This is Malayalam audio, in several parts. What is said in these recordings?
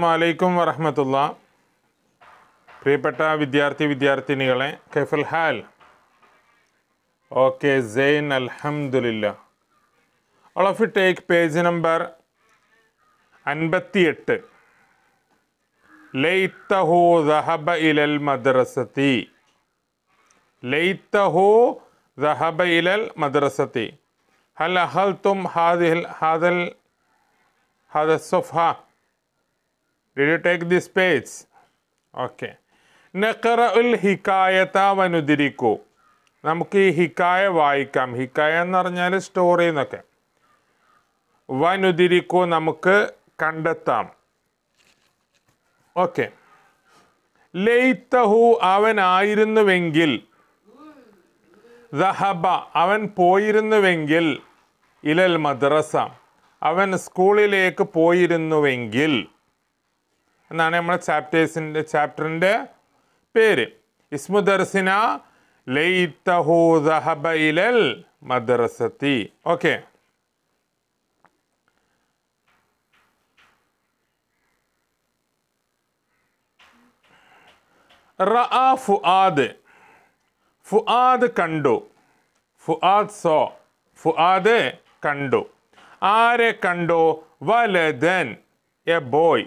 വലൈക്കും വറഹമത്തുള്ള പ്രിയപ്പെട്ട വിദ്യാർത്ഥി വിദ്യാർത്ഥിനികളെ കെഫുൽ ഹാൽ ഓക്കെ സെയിൻ അൽഹമുല്ല all of you take page number അൻപത്തിയെട്ട് ലൈത്തഹു ദഹബ ഇലൽ മദ്രസത്തി ഹോ ദഹബ ഇലൽ മദ്രസത്തി ഹൽ അഹൽ തും ഹാദിൽ ഹാദൽ ഹാദ സൊഫ Did you take this page? Okay. നഖറഉൽ ഹിക്കായത വനുദിരിക്കു നമുക്ക് ഈ ഹിക്കായ വായിക്കാം ഹിക്കായ എന്ന് പറഞ്ഞാൽ സ്റ്റോറി എന്നൊക്കെ വനുദിരിക്കു നമുക്ക് കണ്ടെത്താം ഓക്കെ ലെയ്ത്തഹു അവനായിരുന്നുവെങ്കിൽ ദഹബ അവൻ പോയിരുന്നുവെങ്കിൽ ഇലൽ മദ്രസ അവൻ സ്കൂളിലേക്ക് പോയിരുന്നുവെങ്കിൽ എന്നാണ് നമ്മുടെ ചാപ്റ്റേഴ്സിൻ്റെ ചാപ്റ്ററിൻ്റെ പേര് ഇസ്മു ദർസിന ലൈത്തഹു മദ്രസത്തി ഓക്കെ റഅ ഫുആദ് ഫുആദ് കണ്ടു ഫുആദ് സോ ഫുആദ് കണ്ടു ആരെ കണ്ടു വലദൻ എ ബോയ്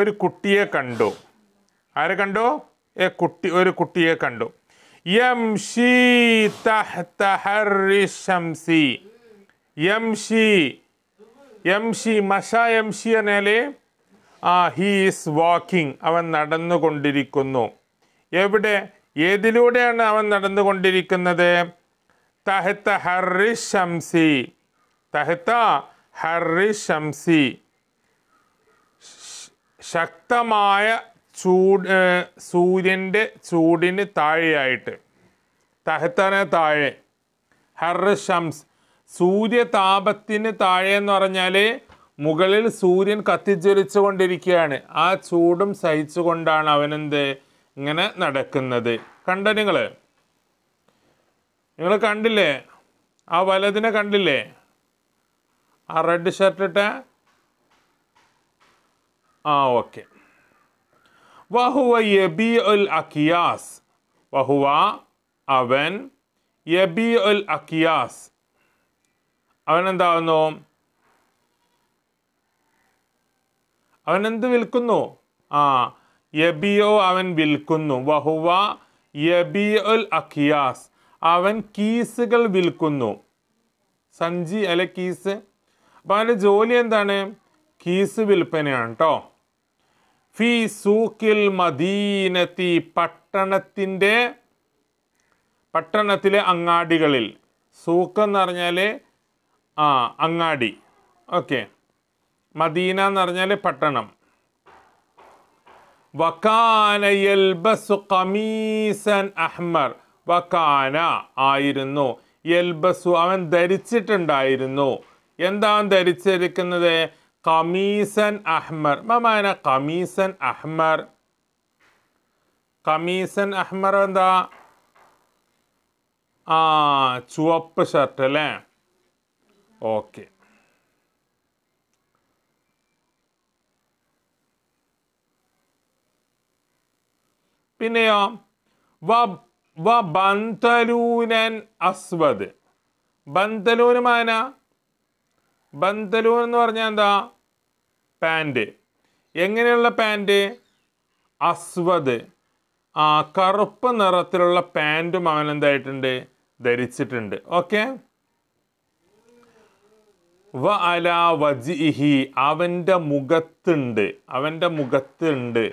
ഒരു കുട്ടിയെ കണ്ടു ആരെ കണ്ടു ഏ കുട്ടി ഒരു കുട്ടിയെ കണ്ടു എം ഷി എം ഷി എം ഷി മഷ എം ഷി എന്നാല് ആ ഹീസ് വാക്കിംഗ് അവൻ നടന്നുകൊണ്ടിരിക്കുന്നു എവിടെ ഏതിലൂടെയാണ് അവൻ നടന്നുകൊണ്ടിരിക്കുന്നത് തഹത്ത ഷംസി തഹത്ത ഷംസി ശക്തമായ ചൂട് സൂര്യൻ്റെ ചൂടിന് താഴെയായിട്ട് തഹത്തന താഴെ ഹർ ഷംസ് സൂര്യതാപത്തിന് താഴെ എന്ന് പറഞ്ഞാൽ മുകളിൽ സൂര്യൻ കത്തിജ്വലിച്ചു കൊണ്ടിരിക്കുകയാണ് ആ ചൂടും സഹിച്ചുകൊണ്ടാണ് അവനെന്ത് ഇങ്ങനെ നടക്കുന്നത് കണ്ട നിങ്ങൾ നിങ്ങൾ കണ്ടില്ലേ ആ വലതിനെ കണ്ടില്ലേ ആ റെഡ് ഷർട്ടിട്ട ആ ഓക്കെ വഹുവ യബി ഉൽ അക്കിയാസ് വഹുവ അവൻ യബി ഉൽ അക്കിയാസ് അവൻ എന്താകുന്നു അവൻ എന്ത് വിൽക്കുന്നു ആ യബിയോ അവൻ വിൽക്കുന്നു വഹുവ യബി ഉൽ അഖിയാസ് അവൻ കീസുകൾ വിൽക്കുന്നു സഞ്ചി അല്ലെ കീസ് അപ്പം അവൻ്റെ ജോലി എന്താണ് കീസ് വിൽപ്പനയാണ് കേട്ടോ ഫീ സൂക്കിൽ മദീനത്തി പട്ടണത്തിൻ്റെ പട്ടണത്തിലെ അങ്ങാടികളിൽ സൂക്ക് എന്ന് പറഞ്ഞാൽ ആ അങ്ങാടി ഓക്കെ മദീന എന്ന് പറഞ്ഞാൽ പട്ടണം വക്കാന യൽബസു കമീസൻ അഹ്മർ വക്കാന ആയിരുന്നു യൽബസു അവൻ ധരിച്ചിട്ടുണ്ടായിരുന്നു എന്താ ധരിച്ചിരിക്കുന്നത് കമീസൻ അഹ്മർ മമാന കമീസൻ അഹ്മർ കമീസൻ അഹ്മർ എന്താ ആ ചുവപ്പ് ഷർട്ട് അല്ലേ ഓക്കെ പിന്നെയോ വ ബന്തലൂനൻ അസ്വദ് ബന്തലൂനുമാന ബന്തലൂൻ എന്ന് പറഞ്ഞാൽ എന്താ പാൻറ്റ് എങ്ങനെയുള്ള പാൻറ്റ് അസ്വദ് ആ കറുപ്പ് നിറത്തിലുള്ള പാൻറ്റും അവൻ എന്തായിട്ടുണ്ട് ധരിച്ചിട്ടുണ്ട് ഓക്കെ വ അല വജിഹി അവൻ്റെ മുഖത്തുണ്ട് അവൻ്റെ മുഖത്തുണ്ട്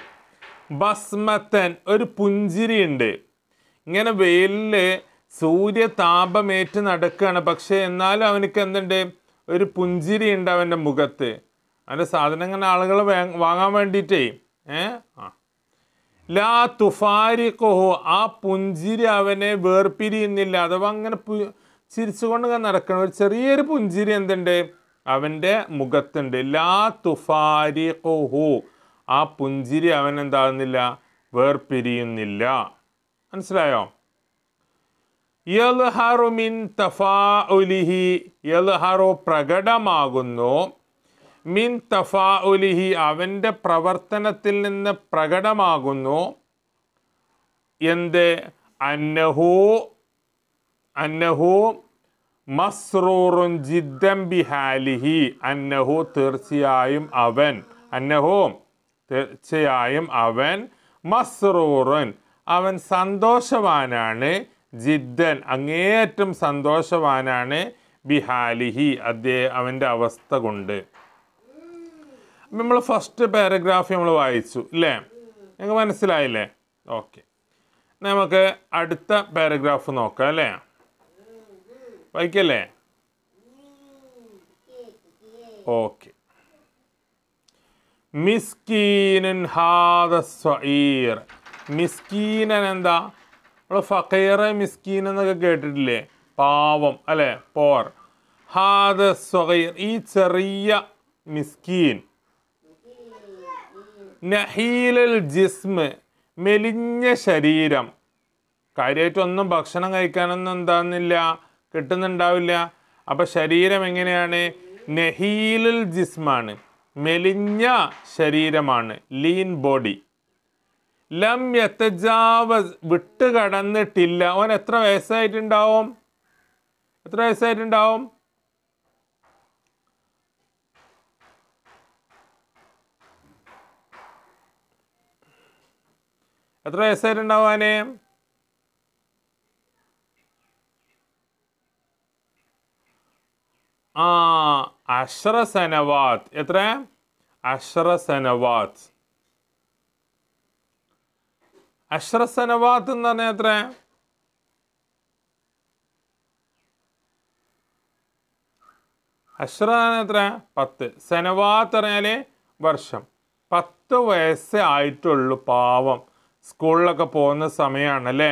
ഭസ്മത്തൻ ഒരു പുഞ്ചിരിയുണ്ട് ഇങ്ങനെ വെയിലിൽ സൂര്യ താപമേറ്റ് നടക്കുകയാണ് പക്ഷേ എന്നാലും അവനക്ക് എന്തുണ്ട് ഒരു പുഞ്ചിരിയുണ്ട് അവൻ്റെ മുഖത്ത് അതിൻ്റെ സാധനങ്ങൾ ആളുകൾ വാങ്ങാൻ വേണ്ടിയിട്ടേ ഏ ആ ലാ തുഫാരിക്കോഹോ ആ പുഞ്ചിരി അവനെ വേർപിരിയുന്നില്ല അഥവാ അങ്ങനെ പു ചിരിച്ചുകൊണ്ട് നടക്കണം ഒരു ചെറിയൊരു പുഞ്ചിരി എന്തുണ്ട് അവൻ്റെ മുഖത്തുണ്ട് ലാ തുഫാരിക്കോഹോ ആ പുഞ്ചിരി അവൻ എന്താകുന്നില്ല വേർപിരിയുന്നില്ല മനസ്സിലായോ യൽഹറുമിൻ തഫാ ഉലിഹി യൽഹറു പ്രകടമാകുന്നു മിൻ തഫാഉലിഹി അവൻ്റെ പ്രവർത്തനത്തിൽ നിന്ന് പ്രകടമാകുന്നു എന്ത് അന്നഹു അന്നഹു മസ്രൂറു ജിദ്ദം ബിഹാലിഹി അന്നഹു തീർച്ചയായും അവൻ അന്നഹു തീർച്ചയായും അവൻ മസ്രൂറുൻ അവൻ സന്തോഷവാനാണ് ജിദ്ദൻ അങ്ങേയറ്റം സന്തോഷവാനാണ് ബിഹാലിഹി അദ്ദേഹം അവൻ്റെ അവസ്ഥ കൊണ്ട് നമ്മൾ ഫസ്റ്റ് പാരഗ്രാഫ് നമ്മൾ വായിച്ചു അല്ലേ നിങ്ങൾക്ക് മനസ്സിലായില്ലേ ഓക്കെ നമുക്ക് അടുത്ത പാരഗ്രാഫ് നോക്കാം അല്ലേ വായിക്കല്ലേ ഓക്കെ മിസ്കീനൻ ഹാദ മിസ്കീനൻ എന്താ നമ്മൾ ഫക്കീർ മിസ്കീൻ എന്നൊക്കെ കേട്ടിട്ടില്ലേ പാവം അല്ലേ പോർ ഹാദ ഈ ചെറിയ മിസ്കീൻ നഹീലൽ ജിസ്മ് മെലിഞ്ഞ ശരീരം ഒന്നും ഭക്ഷണം കഴിക്കാനൊന്നും എന്താന്നില്ല കിട്ടുന്നുണ്ടാവില്ല അപ്പോൾ ശരീരം എങ്ങനെയാണ് നഹീലൽ ജിസ്മാണ് മെലിഞ്ഞ ശരീരമാണ് ലീൻ ബോഡി ലം എത്തജാവ വിട്ടുകടന്നിട്ടില്ല കടന്നിട്ടില്ല എത്ര വയസ്സായിട്ടുണ്ടാവും എത്ര വയസ്സായിട്ടുണ്ടാവും എത്ര വയസ്സായിട്ടുണ്ടാവാനെ ആനെ ആ അഷ്റസനവാത്ത് എത്ര അഷ്റസനവാത്ത് അഷ്റസനവാത്ത് എന്ന് പറഞ്ഞാൽ എത്ര അഷ്റ എത്ര പത്ത് സനവാത്ത് പറഞ്ഞാൽ വർഷം പത്ത് വയസ്സേ ആയിട്ടുള്ളൂ പാവം സ്കൂളിലൊക്കെ പോകുന്ന സമയമാണ് അല്ലേ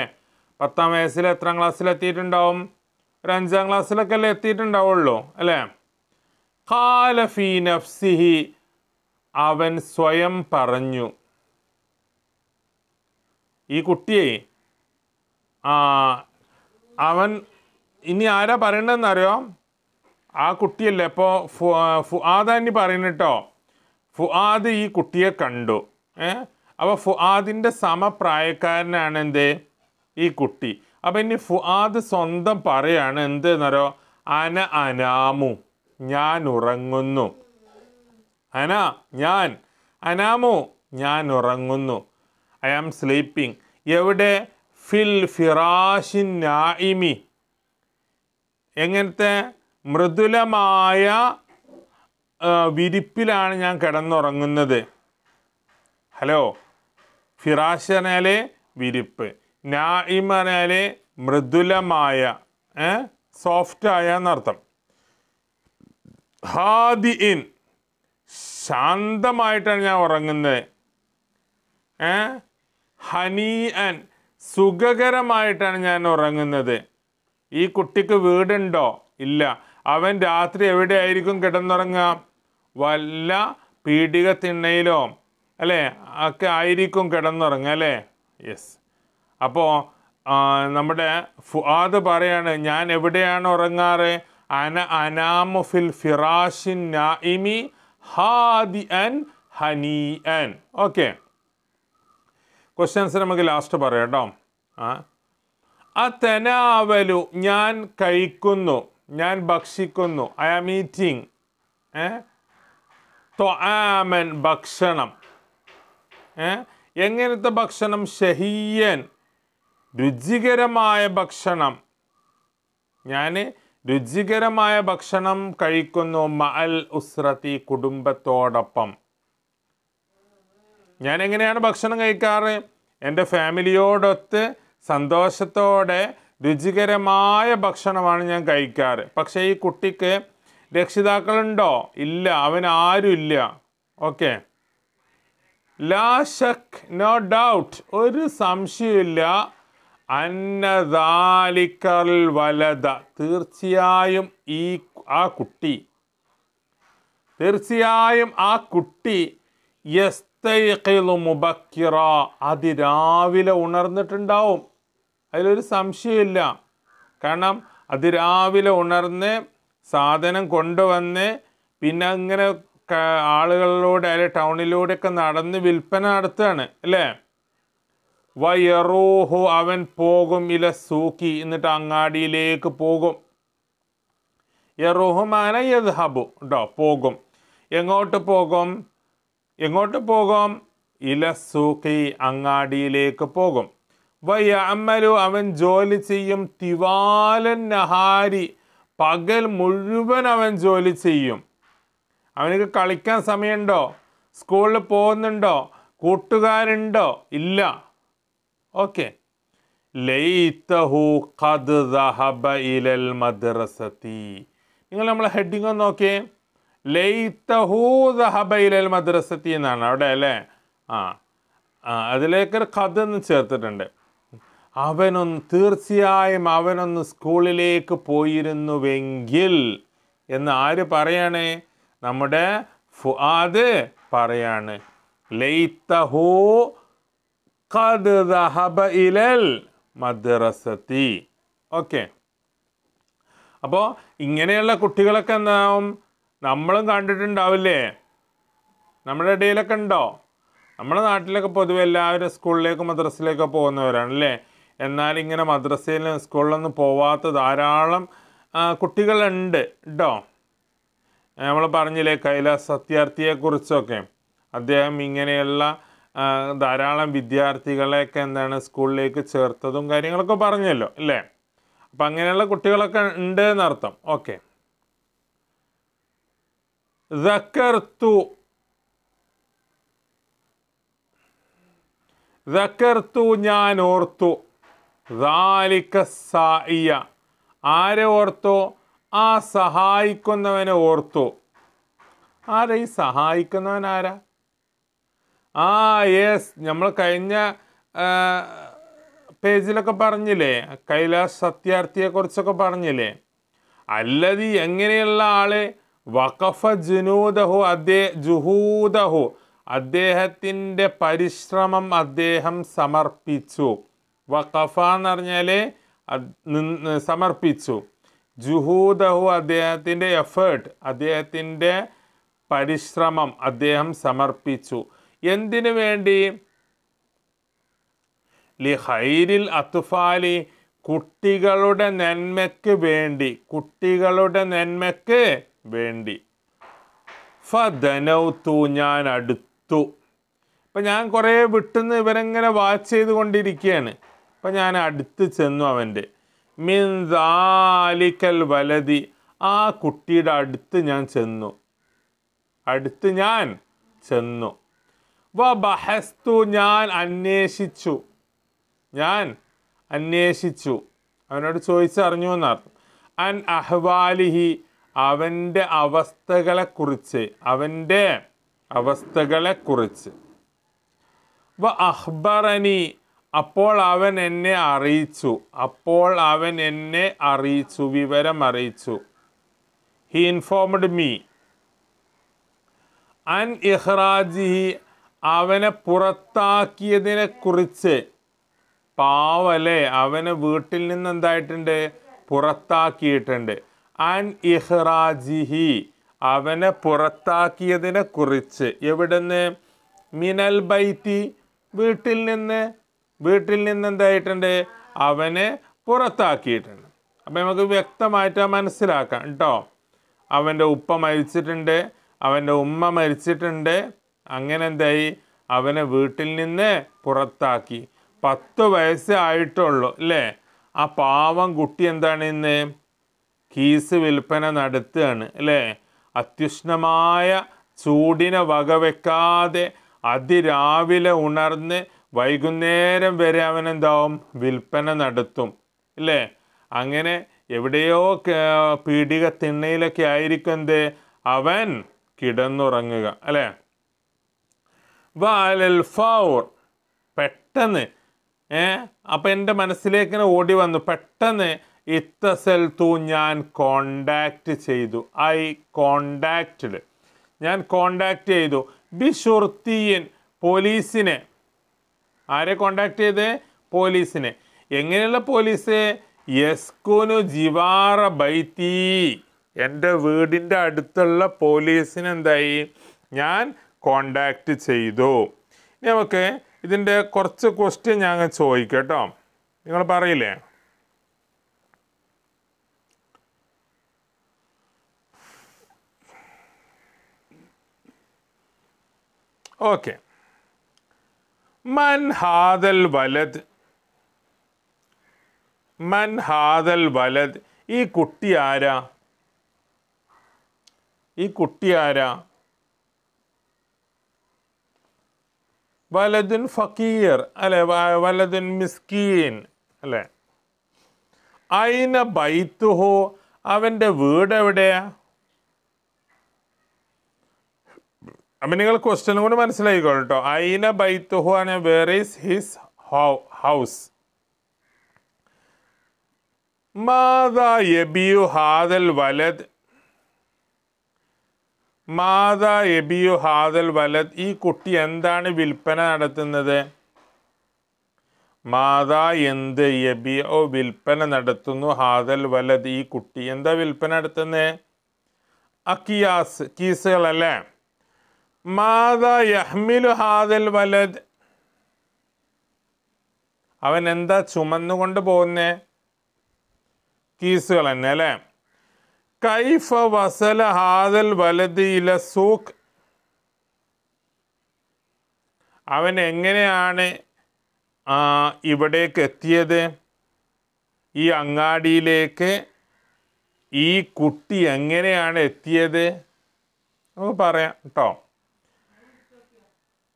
പത്താം വയസ്സിൽ എത്രാം ക്ലാസ്സിൽ എത്തിയിട്ടുണ്ടാവും ഒരു അഞ്ചാം ക്ലാസ്സിലൊക്കെ അല്ലേ എത്തിയിട്ടുണ്ടാവുള്ളൂ അല്ലേ ഫീ നഫ്സിഹി അവൻ സ്വയം പറഞ്ഞു ഈ കുട്ടിയെ ആ അവൻ ഇനി ആരാ പറയണ്ടെന്നറിയോ ആ കുട്ടിയല്ലേ ഇപ്പോൾ ഫു ഫുആദ ഇനി ഫുആദ് ഈ കുട്ടിയെ കണ്ടു ഏഹ് അപ്പോൾ ഫുആദിൻ്റെ സമപ്രായക്കാരനാണ് എന്ത് ഈ കുട്ടി അപ്പോൾ ഇനി ഫുആദ് സ്വന്തം പറയാണ് എന്തെന്നറിയോ അന അനാമു ഞാൻ ഉറങ്ങുന്നു അന ഞാൻ അനാമു ഞാൻ ഉറങ്ങുന്നു ഐ ആം സ്ലീപ്പിംഗ് എവിടെ ഫിൽ ഫിറാഷിൻ നായിമി എങ്ങനത്തെ മൃദുലമായ വിരിപ്പിലാണ് ഞാൻ കിടന്നുറങ്ങുന്നത് ഹലോ ഫിറാശനാലെ വിരിപ്പ് നായിമനാലെ മൃദുലമായ സോഫ്റ്റായ എന്നർത്ഥം ഹാദി ഇൻ ശാന്തമായിട്ടാണ് ഞാൻ ഉറങ്ങുന്നത് ഏ ഹനീ അൻ സുഖകരമായിട്ടാണ് ഞാൻ ഉറങ്ങുന്നത് ഈ കുട്ടിക്ക് വീടുണ്ടോ ഇല്ല അവൻ രാത്രി എവിടെയായിരിക്കും കിടന്നുറങ്ങാം വല്ല പീഡിക തിണ്ണയിലോ അല്ലേ ഒക്കെ ആയിരിക്കും കിടന്നുറങ്ങുക അല്ലേ യെസ് അപ്പോൾ നമ്മുടെ ഫുആദ് പറയാണ് ഞാൻ എവിടെയാണ് ഉറങ്ങാറ് അന അനാമു ഫിൽ ഫിറാഷിൻ നായിമി ഹാദി അൻ ഹനി അൻ ഓക്കെ ക്വസ്റ്റ്യൻസ് നമുക്ക് ലാസ്റ്റ് പറയാം കേട്ടോ ആ തെനാവലു ഞാൻ കഴിക്കുന്നു ഞാൻ ഭക്ഷിക്കുന്നു ഐ ആം ഈറ്റിംഗ് ഏ ആമൻ ഭക്ഷണം എങ്ങനത്തെ ഭക്ഷണം ഷഹീയൻ രുചികരമായ ഭക്ഷണം ഞാൻ രുചികരമായ ഭക്ഷണം കഴിക്കുന്നു മഅൽ ഉസ്രത്തി കുടുംബത്തോടൊപ്പം ഞാൻ എങ്ങനെയാണ് ഭക്ഷണം കഴിക്കാറ് എൻ്റെ ഫാമിലിയോടൊത്ത് സന്തോഷത്തോടെ രുചികരമായ ഭക്ഷണമാണ് ഞാൻ കഴിക്കാറ് പക്ഷേ ഈ കുട്ടിക്ക് രക്ഷിതാക്കളുണ്ടോ ഇല്ല അവൻ ആരുമില്ല ഓക്കേ ലാശക് നോ ഡൗട്ട് ഒരു സംശയമില്ല അന്നദാലിക്കൽ വലത തീർച്ചയായും ഈ ആ കുട്ടി തീർച്ചയായും ആ കുട്ടി യസ്തൈഖിലു മുബക്കിറ അതിരാവിലെ ഉണർന്നിട്ടുണ്ടാവും അതിലൊരു സംശയമില്ല കാരണം അതിരാവിലെ ഉണർന്ന് സാധനം കൊണ്ടുവന്ന് പിന്നെ അങ്ങനെ ആളുകളിലൂടെ അല്ലെങ്കിൽ ടൗണിലൂടെയൊക്കെ നടന്ന് വിൽപ്പന നടത്തുകയാണ് അല്ലേ വയറൂഹു അവൻ പോകും ഇല സൂക്കി എന്നിട്ട് അങ്ങാടിയിലേക്ക് പോകും യറൂഹുമാന യദ്ഹബു കേട്ടോ പോകും എങ്ങോട്ട് പോകും എങ്ങോട്ട് പോകും ഇല സൂക്കി അങ്ങാടിയിലേക്ക് പോകും വയ്യ അമ്മലു അവൻ ജോലി ചെയ്യും തിവാലൻ നഹാരി പകൽ മുഴുവൻ അവൻ ജോലി ചെയ്യും അവനക്ക് കളിക്കാൻ സമയമുണ്ടോ സ്കൂളിൽ പോകുന്നുണ്ടോ കൂട്ടുകാരുണ്ടോ ഇല്ല ഓക്കെ ഖദ് നിങ്ങൾ നമ്മൾ ഹെഡിങ് ഒന്ന് നോക്കിയേ ലൈത്തഹു മദ്രസത്തി എന്നാണ് അവിടെ അല്ലേ ആ അതിലേക്ക് ഖദ് എന്ന് ചേർത്തിട്ടുണ്ട് അവനൊന്ന് തീർച്ചയായും അവനൊന്ന് സ്കൂളിലേക്ക് പോയിരുന്നുവെങ്കിൽ എന്ന് ആര് പറയണേ നമ്മുടെ ഫുആദ് പറയാണ് ഇലൽ മദ്രസത്തി ഓക്കെ അപ്പോൾ ഇങ്ങനെയുള്ള കുട്ടികളൊക്കെ എന്താവും നമ്മളും കണ്ടിട്ടുണ്ടാവില്ലേ നമ്മുടെ ഇടയിലൊക്കെ ഉണ്ടോ നമ്മുടെ നാട്ടിലൊക്കെ പൊതുവെ എല്ലാവരും സ്കൂളിലേക്കും മദ്രസയിലേക്കോ പോകുന്നവരാണ് അല്ലേ എന്നാൽ ഇങ്ങനെ മദ്രസയിലും സ്കൂളിലൊന്നും പോവാത്ത ധാരാളം കുട്ടികളുണ്ട് കേട്ടോ നമ്മൾ പറഞ്ഞില്ലേ കൈലാസ് സത്യാർത്ഥിയെക്കുറിച്ചൊക്കെ അദ്ദേഹം ഇങ്ങനെയുള്ള ധാരാളം വിദ്യാർത്ഥികളെയൊക്കെ എന്താണ് സ്കൂളിലേക്ക് ചേർത്തതും കാര്യങ്ങളൊക്കെ പറഞ്ഞല്ലോ അല്ലേ അപ്പം അങ്ങനെയുള്ള കുട്ടികളൊക്കെ ഉണ്ട് എന്നർത്ഥം ഓക്കെ ദക്കർത്തു ദക്കർത്തു ഞാൻ ഓർത്തു ദാലിക്ക സായിയ ആരെ ഓർത്തോ ആ സഹായിക്കുന്നവനെ ഓർത്തു ആരാ ഈ സഹായിക്കുന്നവൻ ആരാ ആ യെസ് നമ്മൾ കഴിഞ്ഞ പേജിലൊക്കെ പറഞ്ഞില്ലേ കൈലാസ് സത്യാർത്ഥിയെക്കുറിച്ചൊക്കെ പറഞ്ഞില്ലേ അല്ലതി എങ്ങനെയുള്ള ആളെ വഖഫ ജുനൂദഹു അദ്ദേഹ ജുഹൂദഹു അദ്ദേഹത്തിൻ്റെ പരിശ്രമം അദ്ദേഹം സമർപ്പിച്ചു വഖഫ എന്ന് പറഞ്ഞാൽ സമർപ്പിച്ചു ജുഹൂദഹു അദ്ദേഹത്തിൻ്റെ എഫേർട്ട് അദ്ദേഹത്തിൻ്റെ പരിശ്രമം അദ്ദേഹം സമർപ്പിച്ചു എന്തിനു വേണ്ടി ലി ഹൈരിൽ അത്തുഫാലി കുട്ടികളുടെ നന്മയ്ക്ക് വേണ്ടി കുട്ടികളുടെ നന്മയ്ക്ക് വേണ്ടി ഫനൗത്തു ഞാൻ അടുത്തു ഇപ്പം ഞാൻ കുറേ വിട്ടുനിന്ന് ഇവരെങ്ങനെ വാച്ച് ചെയ്തുകൊണ്ടിരിക്കുകയാണ് അപ്പം ഞാൻ അടുത്ത് ചെന്നു അവൻ്റെ മിൻദാലിക്കൽ വലതി ആ കുട്ടിയുടെ അടുത്ത് ഞാൻ ചെന്നു അടുത്ത് ഞാൻ ചെന്നു വ ബഹസ്തു ഞാൻ അന്വേഷിച്ചു ഞാൻ അന്വേഷിച്ചു അവനോട് ചോദിച്ചറിഞ്ഞു എന്നർത്ഥം അൻ അഹ്വാലിഹി അവൻ്റെ അവസ്ഥകളെക്കുറിച്ച് അവൻ്റെ അവസ്ഥകളെക്കുറിച്ച് വ അഹ്ബറനി അപ്പോൾ അവൻ എന്നെ അറിയിച്ചു അപ്പോൾ അവൻ എന്നെ അറിയിച്ചു വിവരം അറിയിച്ചു ഹി ഇൻഫോംഡ് മീ അൻ ഇഹ്റാജിഹി അവനെ പുറത്താക്കിയതിനെ കുറിച്ച് പാവലെ അവനെ വീട്ടിൽ നിന്ന് എന്തായിട്ടുണ്ട് പുറത്താക്കിയിട്ടുണ്ട് അൻ ഇഹ്റാജിഹി അവനെ പുറത്താക്കിയതിനെ കുറിച്ച് എവിടുന്ന് മിനൽ ബൈറ്റി വീട്ടിൽ നിന്ന് വീട്ടിൽ നിന്ന് എന്തായിട്ടുണ്ട് അവനെ പുറത്താക്കിയിട്ടുണ്ട് അപ്പം നമുക്ക് വ്യക്തമായിട്ട് മനസ്സിലാക്കാം കേട്ടോ അവൻ്റെ ഉപ്പ മരിച്ചിട്ടുണ്ട് അവൻ്റെ ഉമ്മ മരിച്ചിട്ടുണ്ട് അങ്ങനെ എന്തായി അവനെ വീട്ടിൽ നിന്ന് പുറത്താക്കി പത്ത് വയസ്സായിട്ടുള്ളൂ അല്ലേ ആ പാവം കുട്ടി എന്താണ് ഇന്ന് കീസ് വിൽപ്പന നടത്തുകയാണ് അല്ലേ അത്യുഷ്ണമായ ചൂടിനെ വകവെക്കാതെ അതിരാവിലെ ഉണർന്ന് വൈകുന്നേരം വരെ അവൻ എന്താവും വിൽപ്പന നടത്തും ഇല്ലേ അങ്ങനെ എവിടെയോ പീഡിക തിണ്ണയിലൊക്കെ ആയിരിക്കും എന്ത് അവൻ കിടന്നുറങ്ങുക അല്ലേ വാലൽ ഫൗർ പെട്ടെന്ന് ഏ അപ്പം എൻ്റെ മനസ്സിലേക്ക് ഓടി വന്നു പെട്ടെന്ന് ഇത്തസൽ തൂ ഞാൻ കോണ്ടാക്റ്റ് ചെയ്തു ഐ കോണ്ടാക്റ്റഡ് ഞാൻ കോണ്ടാക്റ്റ് ചെയ്തു ബിഷുർത്തിയൻ പോലീസിനെ ആരെ കോണ്ടാക്ട് ചെയ്തേ പോലീസിനെ എങ്ങനെയുള്ള പോലീസ് യസ്കുനു ജിവാറ ബൈത്തി എൻ്റെ വീടിൻ്റെ അടുത്തുള്ള പോലീസിന് എന്തായി ഞാൻ കോണ്ടാക്ട് ചെയ്തു നമുക്ക് ഇതിൻ്റെ കുറച്ച് ക്വസ്റ്റ്യൻ ഞാൻ ചോദിക്കാം കേട്ടോ നിങ്ങൾ പറയില്ലേ ഓക്കെ മൻ ഹാദൽ വലത് മൻ വലത് ഈ കുട്ടി ആരാ ഈ കുട്ടി ആരാ വലതുൻ ഫക്കീർ അല്ലെ വലതുൻ മിസ്കീൻ അല്ലെ അയിന ബൈത്തുഹോ അവൻ്റെ വീട് എവിടെയാ അപ്പം നിങ്ങൾ ക്വസ്റ്റ്യനും കൂടി മനസ്സിലായിക്കോട്ടോ ഐന ബൈത്തുഹു ആന വേർ ഈസ് ഹിസ് ഹൗസ് മാതാ യബിയു ഹാദൽ വലത് മാതാ എബിയു ഹാദൽ വലത് ഈ കുട്ടി എന്താണ് വിൽപ്പന നടത്തുന്നത് മാതാ എന്ത് യബിയോ വിൽപ്പന നടത്തുന്നു ഹാദൽ വലത് ഈ കുട്ടി എന്താ വിൽപ്പന നടത്തുന്നത് അക്കിയാസ് കീസുകളല്ലേ ഹാദൽ വലദ് അവൻ എന്താ ചുമന്നുകൊണ്ട് പോകുന്നേ കീസുകൾ തന്നെ അല്ലേ കൈഫ വസല ഹാദൽ വലത് ഇല സൂഖ് അവൻ എങ്ങനെയാണ് ഇവിടേക്ക് എത്തിയത് ഈ അങ്ങാടിയിലേക്ക് ഈ കുട്ടി എങ്ങനെയാണ് എത്തിയത് നമുക്ക് പറയാം കേട്ടോ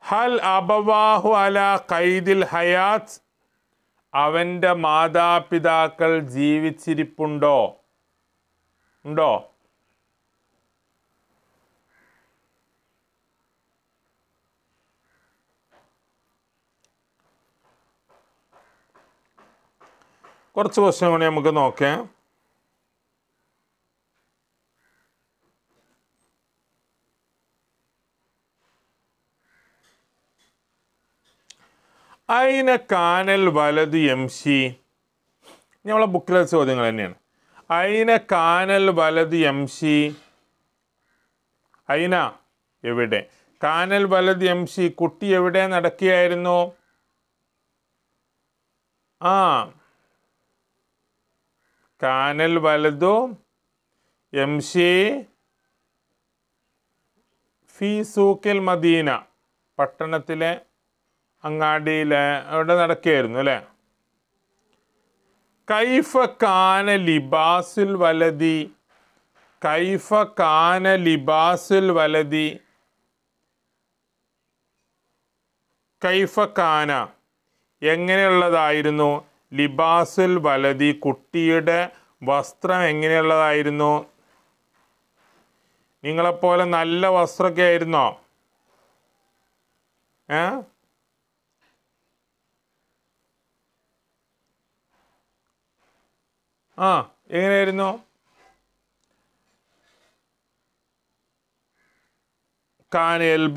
ഹൽ അബവാഹു അല കൈദിൽ ഹയാത്ത് അവൻ്റെ മാതാപിതാക്കൾ ജീവിച്ചിരിപ്പുണ്ടോ ഉണ്ടോ കുറച്ച് ക്വസ്റ്റ്യൻ കൂടി നമുക്ക് നോക്കാം അയിന കാനൽ വലത് എം സി നമ്മളെ ബുക്കിലെ ചോദ്യങ്ങൾ തന്നെയാണ് അയിന കാനൽ വലത് എം സി അയിന എവിടെ കാനൽ വലത് എം സി കുട്ടി എവിടെ നടക്കുകയായിരുന്നു ആ കാനൽ വലതു എം സി ഫി സൂക്കിൽ മദീന പട്ടണത്തിലെ അങ്ങാടിയിൽ അവിടെ നടക്കുകയായിരുന്നു അല്ലേ കൈഫ കാന ലിബാസിൽ വലതി കൈഫ കാന ലിബാസിൽ വലതി കൈഫ കാന എങ്ങനെയുള്ളതായിരുന്നു ലിബാസിൽ വലതി കുട്ടിയുടെ വസ്ത്രം എങ്ങനെയുള്ളതായിരുന്നു നിങ്ങളെപ്പോലെ നല്ല വസ്ത്രമൊക്കെ ആയിരുന്നോ ഏ ആ എങ്ങനെയായിരുന്നു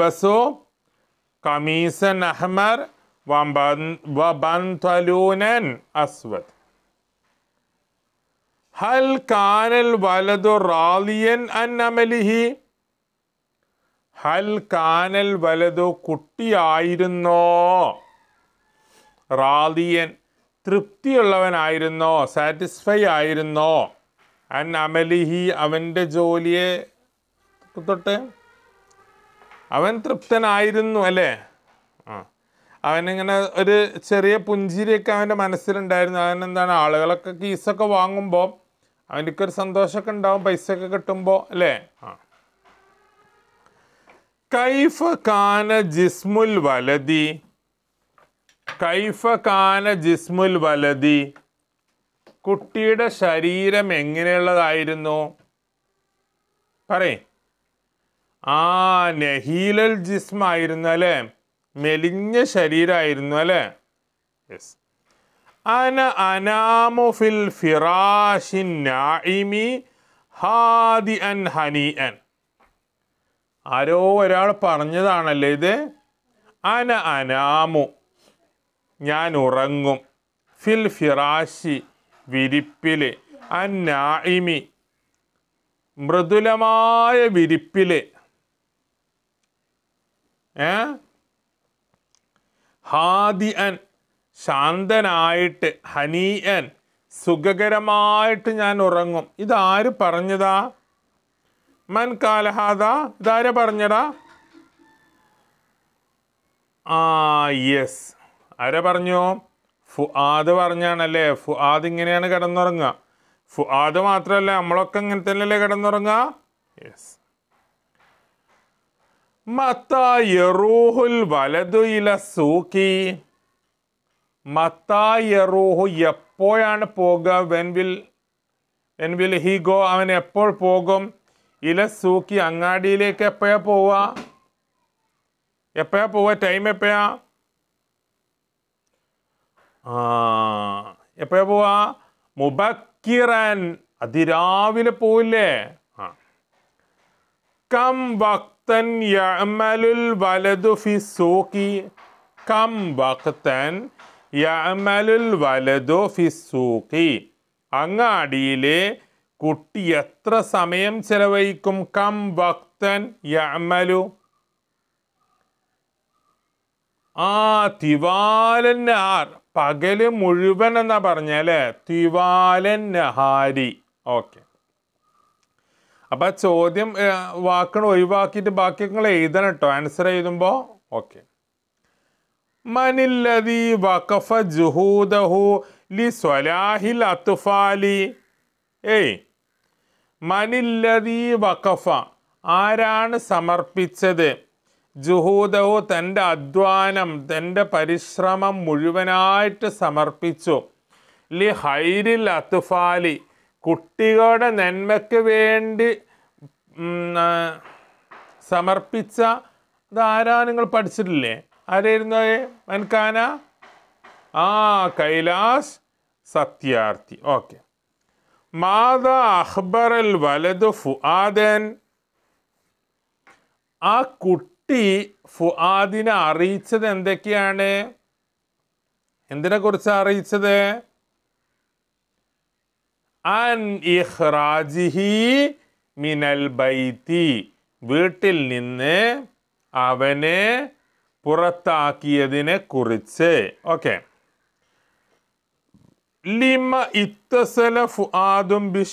ബസോ കമീസൻ അഹ്മർ അസ്വദ് ഹൽ കാനൽ വലതു റാലിയൻ അൻ അമലിഹി ഹൽ കാനൽ വലതു കുട്ടിയായിരുന്നോ റാലിയൻ തൃപ്തിയുള്ളവനായിരുന്നോ സാറ്റിസ്ഫൈ ആയിരുന്നോ അൻ അമലിഹി അവൻ്റെ ജോലിയെ തൊട്ട് അവൻ തൃപ്തനായിരുന്നു അല്ലേ ആ അവനിങ്ങനെ ഒരു ചെറിയ പുഞ്ചിരിയൊക്കെ അവൻ്റെ മനസ്സിലുണ്ടായിരുന്നു അവൻ എന്താണ് ആളുകളൊക്കെ കീസൊക്കെ വാങ്ങുമ്പോൾ അവനൊക്കെ ഒരു സന്തോഷമൊക്കെ ഉണ്ടാവും പൈസയൊക്കെ കിട്ടുമ്പോൾ അല്ലേ ആ കൈഫ് കാന ജിസ്മുൽ വലതി കൈഫ കാന ജിസ്മുൽ വലതി കുട്ടിയുടെ ശരീരം എങ്ങനെയുള്ളതായിരുന്നു പറയേ ആ നഹീലൽ ജിസ്മായിരുന്നു അല്ലേ മെലിഞ്ഞ ശരീരമായിരുന്നു അല്ലേ യെസ് അന അനാമു ഫിൽ ഫിറാഷിൻ നായിമി ഹാദി അൻ ഹനി അൻ ആരോ ഒരാൾ പറഞ്ഞതാണല്ലേ ഇത് അന അനാമു ഞാൻ ഉറങ്ങും ഫിൽ ഫിറാശി വിരിപ്പിൽ അന്നായിമി മൃദുലമായ വിരിപ്പിൽ ഏ ഹാദി അൻ ശാന്തനായിട്ട് അൻ സുഖകരമായിട്ട് ഞാൻ ഉറങ്ങും ഇതാര് പറഞ്ഞതാ മൻ കാലഹാദ ഇതാര പറഞ്ഞടാ ആ യെസ് ആരെ പറഞ്ഞു ഫുആാദ് പറഞ്ഞാണല്ലേ ഫുആാദ് ഇങ്ങനെയാണ് കിടന്നുറങ്ങുക ഫുആാദ് മാത്രമല്ല നമ്മളൊക്കെ ഇങ്ങനെ തന്നെയല്ലേ കിടന്നുറങ്ങുക യെസ് ഇല എപ്പോഴാണ് പോകുക when will when will he go അവൻ എപ്പോൾ പോകും ഇല സൂക്കി അങ്ങാടിയിലേക്ക് എപ്പോഴാണ് പോവുക എപ്പോഴാണ് പോവുക ടൈം എപ്പോഴാണ് ആ എപ്പോഴാ പോവാ മുബക്കിറൻ അതിരാവിലെ പോവില്ലേ കം വക്തൻ യമലുൽ വലതു ഫി സൂക്കി കം വക്തൻ യമലുൽ വലതു ഫി സൂക്കി അങ്ങാടിയിലെ കുട്ടി എത്ര സമയം ചെലവഴിക്കും കം വക്തൻ യമലു ആ തിവാലൻ ആർ പകല് മുഴുവൻ എന്നാ പറഞ്ഞല്ലേ തിവാലൻ നഹാരി ഓക്കെ അപ്പൊ ചോദ്യം വാക്കുകൾ ഒഴിവാക്കിയിട്ട് ബാക്കി നിങ്ങൾ എഴുതണം കേട്ടോ ആൻസർ എഴുതുമ്പോ ഓക്കെ മനില്ലതി വഖഫ ജുഹൂദഹു ലി സ്വലാഹിൽ അത്തുഫാലി ഏയ് മനില്ലതി വഖഫ ആരാണ് സമർപ്പിച്ചത് ജുഹൂദഹു തൻ്റെ അധ്വാനം തൻ്റെ പരിശ്രമം മുഴുവനായിട്ട് സമർപ്പിച്ചു ലി ഹൈരിൽ അത്തുഫാലി കുട്ടികളുടെ നന്മയ്ക്ക് വേണ്ടി സമർപ്പിച്ച ഇതാരാ നിങ്ങൾ പഠിച്ചിട്ടില്ലേ ആരായിരുന്നു മൻകാന ആ കൈലാസ് സത്യാർത്ഥി ഓക്കെ മാത അൽ വലതു ഫുആദൻ ആ കുട്ടി കുട്ടി ഫുആദിനെ അറിയിച്ചത് എന്തൊക്കെയാണ് എന്തിനെ കുറിച്ച് അറിയിച്ചത് അൻ മിനൽ ബൈത്തി വീട്ടിൽ നിന്ന് അവനെ പുറത്താക്കിയതിനെ കുറിച്ച് ഓക്കെ ലിമ ഇത്തസല ഫുആദും ബി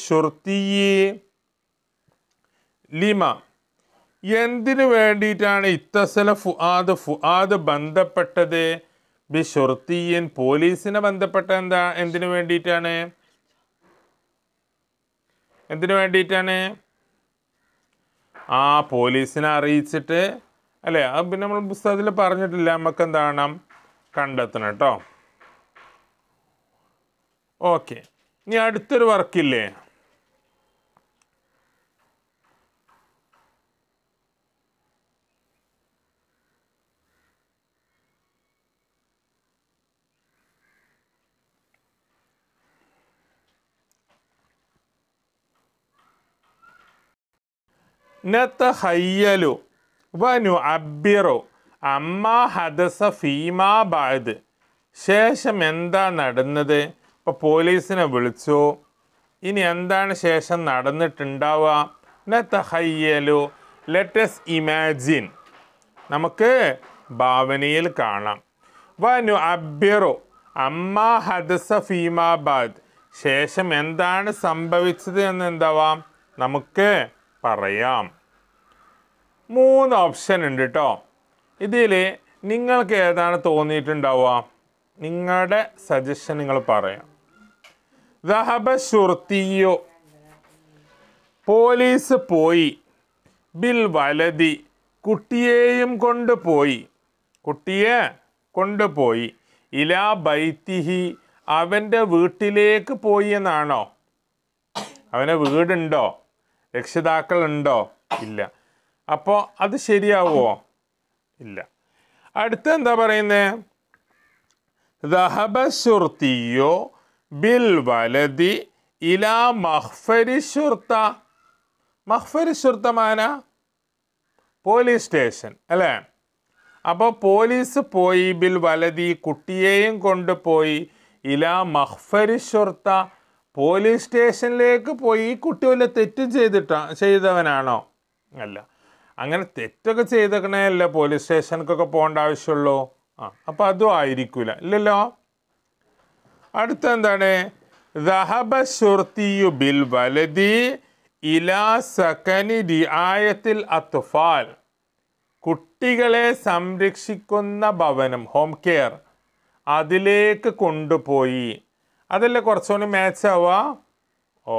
ലിമ എന്തിനു വേണ്ടിയിട്ടാണ് ഇത്തസല ഫുആദ് ഫുആദ് ബന്ധപ്പെട്ടത് ബി ഷുർത്തീയൻ പോലീസിനെ ബന്ധപ്പെട്ട എന്താ എന്തിനു വേണ്ടിയിട്ടാണ് എന്തിനു വേണ്ടിയിട്ടാണ് ആ പോലീസിനെ അറിയിച്ചിട്ട് അല്ലേ അത് പിന്നെ നമ്മൾ പുസ്തകത്തിൽ പറഞ്ഞിട്ടില്ല നമുക്ക് എന്താണ് കണ്ടെത്തണം കേട്ടോ ഓക്കെ ഇനി അടുത്തൊരു വർക്കില്ലേ നതഹയ്യലു വനു അബിറു അമ്മ ഹദസ ഫീമാ ബാദ് ശേഷം എന്താ നടന്നത് ഇപ്പോൾ പോലീസിനെ വിളിച്ചു ഇനി എന്താണ് ശേഷം നടന്നിട്ടുണ്ടാവുക നതഹയ്യലു ലെറ്റസ് ഇമാജിൻ നമുക്ക് ഭാവനയിൽ കാണാം വനു അബിറു അമ്മ ഹദസ ഫീമാബാദ് ശേഷം എന്താണ് സംഭവിച്ചത് എന്ന് എന്താവാം നമുക്ക് പറയാം മൂന്ന് ഓപ്ഷൻ ഉണ്ട് കേട്ടോ ഇതിൽ നിങ്ങൾക്ക് ഏതാണ് തോന്നിയിട്ടുണ്ടാവുക നിങ്ങളുടെ സജഷൻ നിങ്ങൾ പറയാം ദഹബ ഷുർത്തിയോ പോലീസ് പോയി ബിൽ വലതി കുട്ടിയെയും കൊണ്ടുപോയി കുട്ടിയെ കൊണ്ടുപോയി ഇലാ ബൈത്തിഹി അവൻ്റെ വീട്ടിലേക്ക് പോയി എന്നാണോ അവൻ്റെ വീടുണ്ടോ രക്ഷിതാക്കളുണ്ടോ ഇല്ല അപ്പോൾ അത് ശരിയാവുമോ ഇല്ല അടുത്ത എന്താ പറയുന്നത് ദഹബുർത്തിയോ ബിൽ വലതി ഇല മഹ്ഫരിഷുർത്ത മഹ്ഫരിഷുർത്ത മാന പോലീസ് സ്റ്റേഷൻ അല്ലേ അപ്പോൾ പോലീസ് പോയി ബിൽ വലതി കുട്ടിയെയും കൊണ്ടുപോയി ഇല മഹ്ഫരിഷുർത്ത പോലീസ് സ്റ്റേഷനിലേക്ക് പോയി കുട്ടി വല്ല തെറ്റും ചെയ്തിട്ടാ ചെയ്തവനാണോ അല്ല അങ്ങനെ തെറ്റൊക്കെ ചെയ്തേക്കണേയല്ല പോലീസ് സ്റ്റേഷനൊക്കെ പോകേണ്ട ആവശ്യമുള്ളൂ ആ അപ്പോൾ അതും ആയിരിക്കില്ല ഇല്ലല്ലോ അടുത്ത എന്താണ് ദഹബ ഷുർത്തിയു ബിൽ വലതി ഇലാ സക്കനി റിയായത്തിൽ അത്ഫാൽ കുട്ടികളെ സംരക്ഷിക്കുന്ന ഭവനം ഹോം കെയർ അതിലേക്ക് കൊണ്ടുപോയി അതല്ലേ കുറച്ചുകൂടി മാച്ച്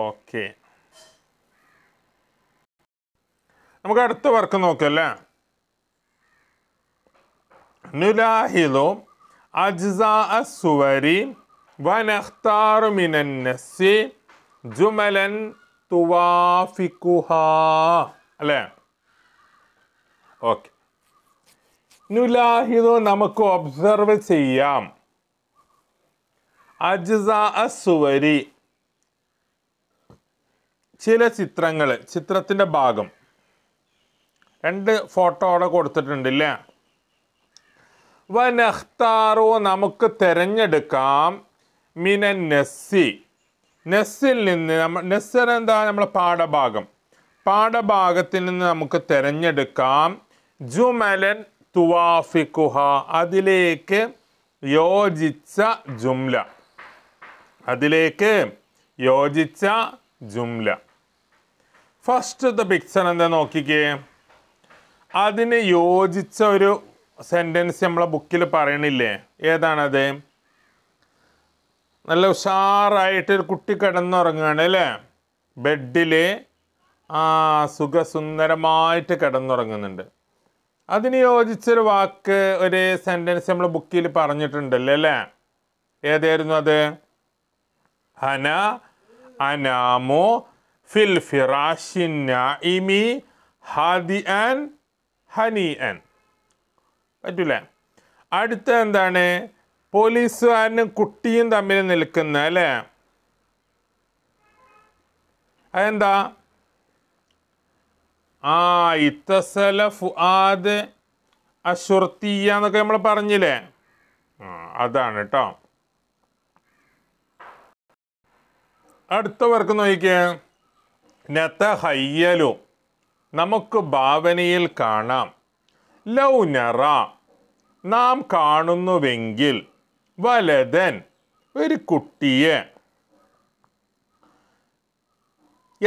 ഓക്കെ നമുക്ക് അടുത്ത വർക്ക് നോക്കല്ലേ നുലാഹിലു അജ്സാ സുവരി വനഖ്താറു മിനൻ നസ്സി ജുമലൻ തുവാഫിക്കുഹ അല്ലേ ഓക്കെ നുലാഹിദു നമുക്ക് ഒബ്സർവ് ചെയ്യാം അജ്സ അസുവരി ചില ചിത്രങ്ങൾ ചിത്രത്തിൻ്റെ ഭാഗം രണ്ട് ഫോട്ടോ അവിടെ കൊടുത്തിട്ടുണ്ട് ഇല്ലേ വനഹ്താറോ നമുക്ക് തിരഞ്ഞെടുക്കാം മിന നെസ്സി നെസ്സിൽ നിന്ന് നമ്മൾ നെസ്സർ എന്താ നമ്മളെ പാഠഭാഗം പാഠഭാഗത്തിൽ നിന്ന് നമുക്ക് തിരഞ്ഞെടുക്കാം ജുമലൻ തുവാഫിക്കുഹ അതിലേക്ക് യോജിച്ച ജുംല അതിലേക്ക് യോജിച്ച ജുംല ഫസ്റ്റ് ദ പിക്ചർ എന്താ നോക്കിക്കേ അതിന് യോജിച്ച ഒരു സെൻറ്റൻസ് നമ്മളെ ബുക്കിൽ പറയണില്ലേ ഏതാണത് നല്ല ഉഷാറായിട്ട് ഒരു കുട്ടി കിടന്നുറങ്ങുകയാണ് അല്ലേ ബെഡിൽ ആ സുഖസുന്ദരമായിട്ട് കിടന്നുറങ്ങുന്നുണ്ട് അതിന് യോജിച്ചൊരു വാക്ക് ഒരു സെൻറ്റൻസ് നമ്മൾ ബുക്കിൽ പറഞ്ഞിട്ടുണ്ടല്ലോ അല്ലേ ഏതായിരുന്നു അത് ഹന അനാമോ ഫിൽ ഫിറാഷിൻ ഹദി ആൻഡ് ഹനി എൻ പറ്റൂല അടുത്ത എന്താണ് പോലീസുകാരനും കുട്ടിയും തമ്മിൽ നിൽക്കുന്ന അല്ലേ അതെന്താ ആ ഇത്തസല ഫുആദ് അശ്വർത്തിയ എന്നൊക്കെ നമ്മൾ പറഞ്ഞില്ലേ അതാണ് കേട്ടോ അടുത്ത വർക്ക് നോക്കിക്കേ നത്ത ഹയ്യലും നമുക്ക് ഭാവനയിൽ കാണാം ലൗനറ നാം കാണുന്നുവെങ്കിൽ വലതൻ ഒരു കുട്ടിയെ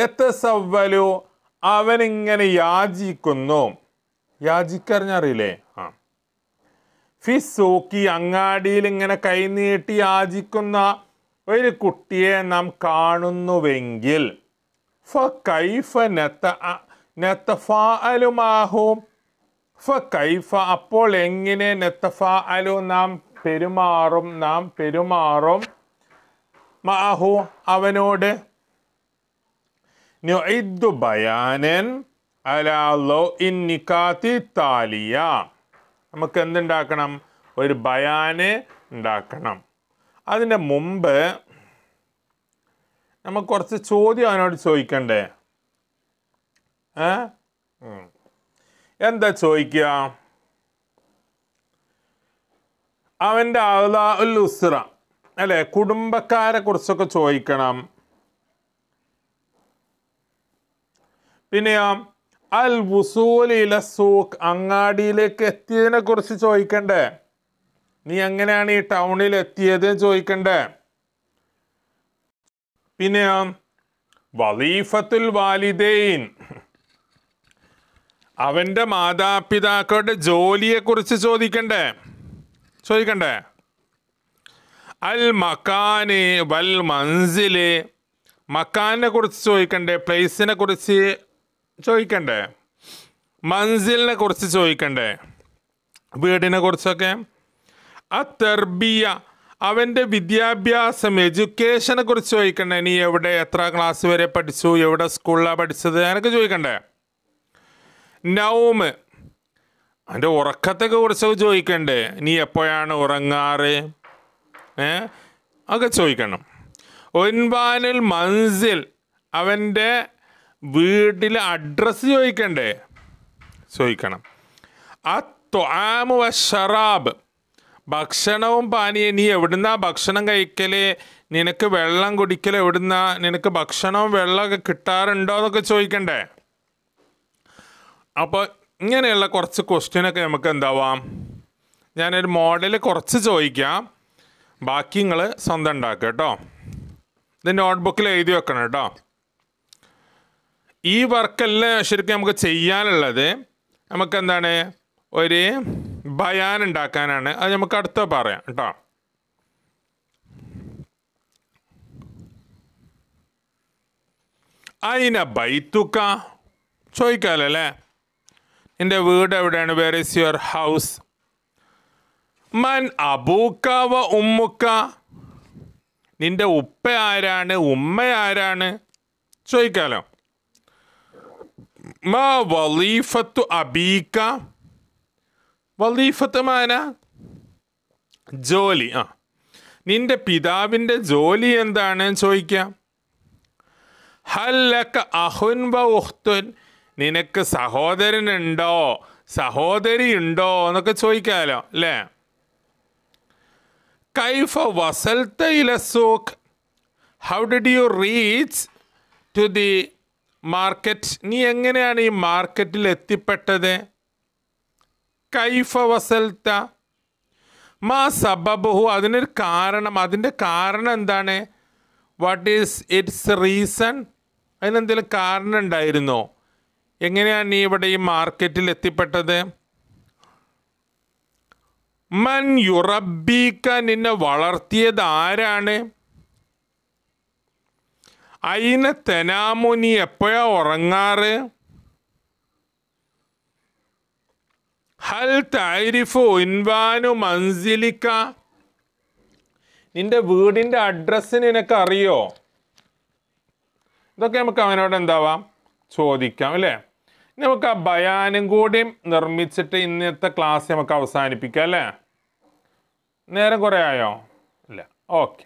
എത്തസവ്വലു അവനിങ്ങനെ യാചിക്കുന്നു യാചിക്കറിഞ്ഞറിയില്ലേ ആ ഫിസൂക്കി അങ്ങാടിയിൽ ഇങ്ങനെ കൈനീട്ടി യാചിക്കുന്ന ഒരു കുട്ടിയെ നാം കാണുന്നുവെങ്കിൽ ഫ നത്ത നെത്തഫാലുമാഹും അപ്പോൾ എങ്ങനെ നെത്തഫാലു നാം പെരുമാറും നാം പെരുമാറും മാഹു അവനോട് നുഇദ്ദു ബയാനൻ അലാലോ ഇന്നിക്കാത്തി താലിയ നമുക്ക് എന്തുണ്ടാക്കണം ഒരു ബയാനെ ഉണ്ടാക്കണം അതിൻ്റെ മുമ്പ് നമുക്ക് കുറച്ച് ചോദ്യം അവനോട് ചോദിക്കണ്ടേ എന്താ ചോദിക്കുക അവൻ്റെ അള്ള ഉൽ ഉസ്ര അല്ലേ കുടുംബക്കാരെ കുറിച്ചൊക്കെ ചോദിക്കണം പിന്നെയോ അൽ വുസൂലില സൂക്ക് അങ്ങാടിയിലേക്ക് എത്തിയതിനെ കുറിച്ച് ചോദിക്കണ്ടേ നീ എങ്ങനെയാണ് ഈ ടൗണിൽ എത്തിയത് ചോദിക്കണ്ടേ പിന്നെയോ വലീഫത്തുൽ വാലിദൈൻ അവൻ്റെ മാതാപിതാക്കളുടെ ജോലിയെക്കുറിച്ച് ചോദിക്കണ്ടേ ചോദിക്കണ്ടേ അൽ മക്കാന് വൽ മൻസില് മക്കാനെ കുറിച്ച് ചോദിക്കണ്ടേ പ്ലേസിനെ കുറിച്ച് ചോദിക്കണ്ടേ മൻസിലിനെ കുറിച്ച് ചോദിക്കണ്ടേ വീടിനെ കുറിച്ചൊക്കെ അ തെർബിയ അവൻ്റെ വിദ്യാഭ്യാസം എഡ്യൂക്കേഷനെ കുറിച്ച് ചോദിക്കണ്ടേ നീ എവിടെ എത്ര ക്ലാസ് വരെ പഠിച്ചു എവിടെ സ്കൂളിലാണ് പഠിച്ചത് അതിനൊക്കെ ചോദിക്കണ്ടേ നൗമ് അതിൻ്റെ ഉറക്കത്തെക്കുറിച്ച് ചോദിക്കണ്ടേ നീ എപ്പോഴാണ് ഉറങ്ങാറ് ഏ ഒക്കെ ചോദിക്കണം ഒൻപാനിൽ മൻസിൽ അവൻ്റെ വീട്ടിൽ അഡ്രസ്സ് ചോദിക്കണ്ടേ ചോദിക്കണം ആ ത്വാമു വ ഷറാബ് ഭക്ഷണവും പാനീയം നീ എവിടുന്നാ ഭക്ഷണം കഴിക്കൽ നിനക്ക് വെള്ളം കുടിക്കൽ എവിടുന്നാ നിനക്ക് ഭക്ഷണവും വെള്ളമൊക്കെ കിട്ടാറുണ്ടോ എന്നൊക്കെ ചോദിക്കണ്ടേ അപ്പോൾ ഇങ്ങനെയുള്ള കുറച്ച് ക്വസ്റ്റ്യനൊക്കെ നമുക്ക് എന്താവാം ഞാനൊരു മോഡൽ കുറച്ച് ചോദിക്കാം ബാക്കി നിങ്ങൾ സ്വന്തം ഉണ്ടാക്കുക കേട്ടോ ഇത് നോട്ട്ബുക്കിൽ എഴുതി വെക്കണം കേട്ടോ ഈ വർക്കെല്ലാം ശരിക്കും നമുക്ക് ചെയ്യാനുള്ളത് നമുക്ക് എന്താണ് ഒരു ബയാൻ ഉണ്ടാക്കാനാണ് അത് നമുക്ക് അടുത്ത പറയാം കേട്ടോ അയിന ബൈത്തുക്ക ചോദിക്കാമല്ലോ അല്ലേ എൻ്റെ വീട് എവിടെയാണ് വേർ ഇസ് യുവർ ഹൗസ് മൻ അബൂക്കാവ വ ഉമ്മുക്ക നിന്റെ ഉപ്പ ആരാണ് ഉമ്മ ആരാണ് ചോദിക്കാലോ മാ വലീഫത്തു അബീക്ക വലീഫത്ത് മാന ജോലി ആ നിന്റെ പിതാവിൻ്റെ ജോലി എന്താണ് ചോദിക്കാം ഹല്ലക്ക അഹുൻ വ ഉഹ്തുൻ നിനക്ക് സഹോദരനുണ്ടോ സഹോദരിയുണ്ടോ എന്നൊക്കെ ചോദിക്കാമല്ലോ അല്ലേ കൈഫ വസൽത്ത ഇലസൂഖ് how did you reach to the market നീ എങ്ങനെയാണ് ഈ മാർക്കറ്റിൽ എത്തിപ്പെട്ടത് കൈഫ വസൽത്ത മാ സബബുഹു അതിനൊരു കാരണം അതിൻ്റെ കാരണം എന്താണ് വാട്ട് ഈസ് ഇറ്റ്സ് റീസൺ അതിനെന്തെങ്കിലും കാരണം ഉണ്ടായിരുന്നോ എങ്ങനെയാണ് നീ ഇവിടെ ഈ മാർക്കറ്റിൽ എത്തിപ്പെട്ടത് മൻ യുറബീക്ക നിന്നെ വളർത്തിയത് ആരാണ് അയിന തെനാമു നീ എപ്പോഴാ ഉറങ്ങാറ് ഹൽ താരിഫ് ഇൻവാനു മൻസിലിക്ക നിന്റെ വീടിൻ്റെ അഡ്രസ്സ് നിനക്ക് അറിയോ ഇതൊക്കെ നമുക്ക് അവനോട് എന്താവാം ചോദിക്കാം അല്ലേ നമുക്ക് ആ ബയാനും കൂടി നിർമ്മിച്ചിട്ട് ഇന്നത്തെ ക്ലാസ് നമുക്ക് അവസാനിപ്പിക്കാം അല്ലേ നേരം കുറേ ആയോ ഇല്ല ഓക്കെ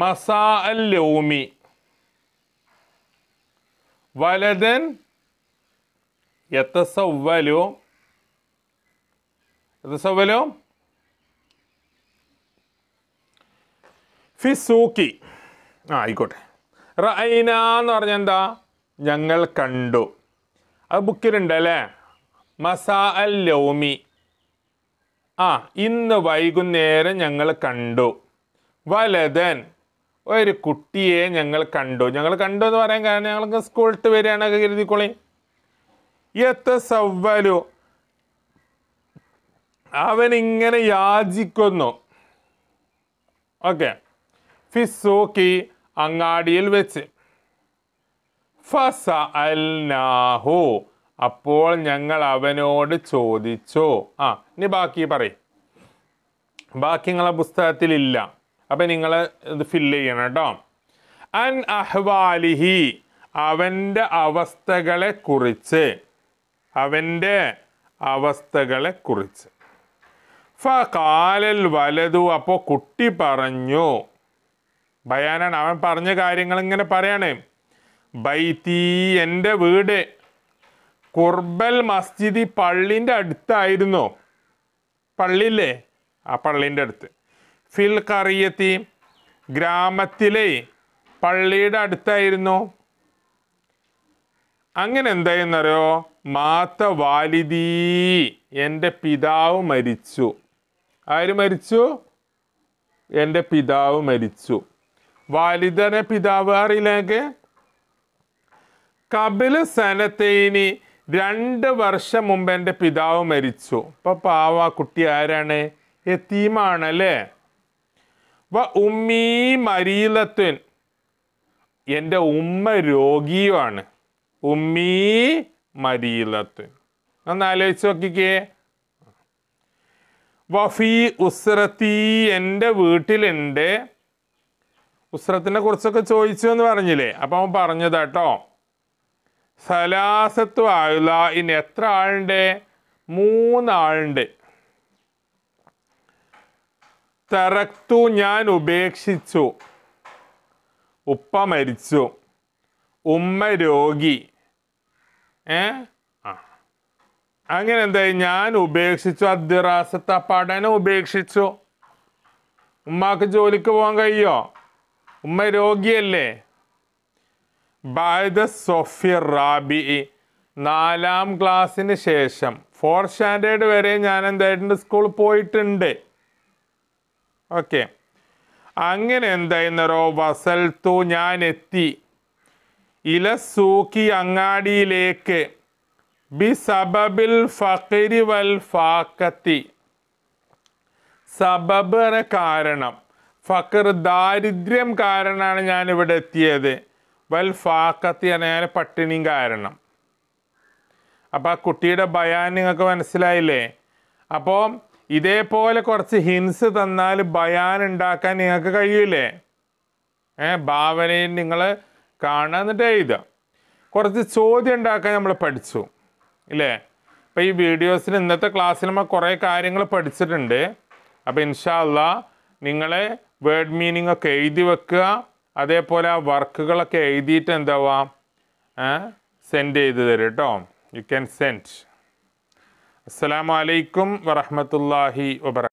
മസാ അല്ലോമി വലതൻ എത്ര യത്തസവ്വലു ഫിസൂക്കി ആ ആയിക്കോട്ടെ റൈന എന്ന് പറഞ്ഞ എന്താ ഞങ്ങൾ കണ്ടു അത് ബുക്കിലുണ്ട് അല്ലേ മസാ അൽ ലോമി ആ ഇന്ന് വൈകുന്നേരം ഞങ്ങൾ കണ്ടു വലതൻ ഒരു കുട്ടിയെ ഞങ്ങൾ കണ്ടു ഞങ്ങൾ കണ്ടു എന്ന് പറയാൻ കാരണം ഞങ്ങൾക്ക് സ്കൂളിട്ട് വരികയാണൊക്കെ കരുതിക്കോളി എത്ത സവ്വലു അവൻ ഇങ്ങനെ യാചിക്കുന്നു ഓക്കെ ഫിസൂക്കി അങ്ങാടിയിൽ വെച്ച് ഫസ അൽനാഹു അപ്പോൾ ഞങ്ങൾ അവനോട് ചോദിച്ചു ആ ഇനി ബാക്കി പറയും ബാക്കി നിങ്ങളെ പുസ്തകത്തിലില്ല അപ്പം നിങ്ങൾ ഇത് ഫില്ല് ചെയ്യണം കേട്ടോ അൻ അഹ്വാലിഹി അവൻ്റെ അവസ്ഥകളെ കുറിച്ച് അവൻ്റെ അവസ്ഥകളെ കുറിച്ച് ഫ കാലൽ വലതു അപ്പോൾ കുട്ടി പറഞ്ഞു ബയാനാണ് അവൻ പറഞ്ഞ കാര്യങ്ങൾ ഇങ്ങനെ പറയാണ് ബൈത്തി എൻ്റെ വീട് കുർബൽ മസ്ജിദി പള്ളിൻ്റെ അടുത്തായിരുന്നു പള്ളിയില്ലേ ആ പള്ളിൻ്റെ അടുത്ത് ഫിൽ കറിയത്തി ഗ്രാമത്തിലെ പള്ളിയുടെ അടുത്തായിരുന്നു അങ്ങനെ എന്തായിരുന്നറിയോ മാത്ത വാലിദീ എൻ്റെ പിതാവ് മരിച്ചു ആര് മരിച്ചു എൻ്റെ പിതാവ് മരിച്ചു വാലിദനെ പിതാവ് അറിയില്ലെങ്കിൽ കപില സനത്തേനി രണ്ട് വർഷം മുമ്പ് എൻ്റെ പിതാവ് മരിച്ചു അപ്പോൾ പാവ കുട്ടി ആരാണ് എത്തീമാണല്ലേ വ ഉമ്മീ മരീലത്തുൻ എൻ്റെ ഉമ്മ രോഗിയുമാണ് ഉമ്മീ മരീലത്തുൻ ഒന്ന് ആലോചിച്ച് നോക്കിക്കേ വഫി ഉസ്രത്തി എൻ്റെ വീട്ടിലുണ്ട് ഉസ്രത്തിനെ കുറിച്ചൊക്കെ ചോദിച്ചു എന്ന് പറഞ്ഞില്ലേ അപ്പം അവൻ പറഞ്ഞതാട്ടോ സലാസത്വ ആയുള്ള ഇനി എത്ര ആളുണ്ട് മൂന്നാളുണ്ട് തറക്തു ഞാൻ ഉപേക്ഷിച്ചു ഉപ്പ മരിച്ചു ഉമ്മ രോഗി ഏ അങ്ങനെ എന്തായി ഞാൻ ഉപേക്ഷിച്ചു അദ്ദിറാസത്ത പഠനം ഉപേക്ഷിച്ചു ഉമ്മാക്ക് ജോലിക്ക് പോകാൻ കഴിയോ ഉമ്മ രോഗിയല്ലേ ബായ് ദ റാബി നാലാം ക്ലാസ്സിന് ശേഷം ഫോർത്ത് സ്റ്റാൻഡേർഡ് വരെ ഞാൻ എന്തായിട്ടുണ്ട് സ്കൂളിൽ പോയിട്ടുണ്ട് ഓക്കെ അങ്ങനെ എന്തായിരുന്നറോ വസൽത്തു ഞാൻ എത്തി ഇല സൂക്കി അങ്ങാടിയിലേക്ക് ബി സബബിൽ ഫക്കരി വൽ ഫാക്കത്തി സബബിന് കാരണം ഫക്കർ ദാരിദ്ര്യം കാരണമാണ് ഞാൻ ഇവിടെ എത്തിയത് വൽ ഫാക്കത്തി ഞാൻ പട്ടിണിയും കാരണം അപ്പോൾ ആ കുട്ടിയുടെ ബയാൻ നിങ്ങൾക്ക് മനസ്സിലായില്ലേ അപ്പോൾ ഇതേപോലെ കുറച്ച് ഹിൻസ് തന്നാൽ ബയാൻ ഉണ്ടാക്കാൻ നിങ്ങൾക്ക് കഴിയൂലേ ഏ ഭാവനയിൽ നിങ്ങൾ കാണുക എന്നിട്ട് എഴുതുക കുറച്ച് ചോദ്യം ഉണ്ടാക്കാൻ നമ്മൾ പഠിച്ചു ഇല്ലേ അപ്പോൾ ഈ വീഡിയോസിൽ ഇന്നത്തെ ക്ലാസ്സിൽ നമ്മൾ കുറേ കാര്യങ്ങൾ പഠിച്ചിട്ടുണ്ട് അപ്പോൾ ഇൻഷാല്ല നിങ്ങൾ വേർഡ് മീനിങ് ഒക്കെ എഴുതി വെക്കുക അതേപോലെ ആ വർക്കുകളൊക്കെ എഴുതിയിട്ട് എന്താവാം സെൻഡ് ചെയ്ത് തരും കേട്ടോ യു ക്യാൻ സെൻഡ് അസ്സാം വലൈക്കും വറഹമത്തല്ലാഹി വബർക്കാത്തു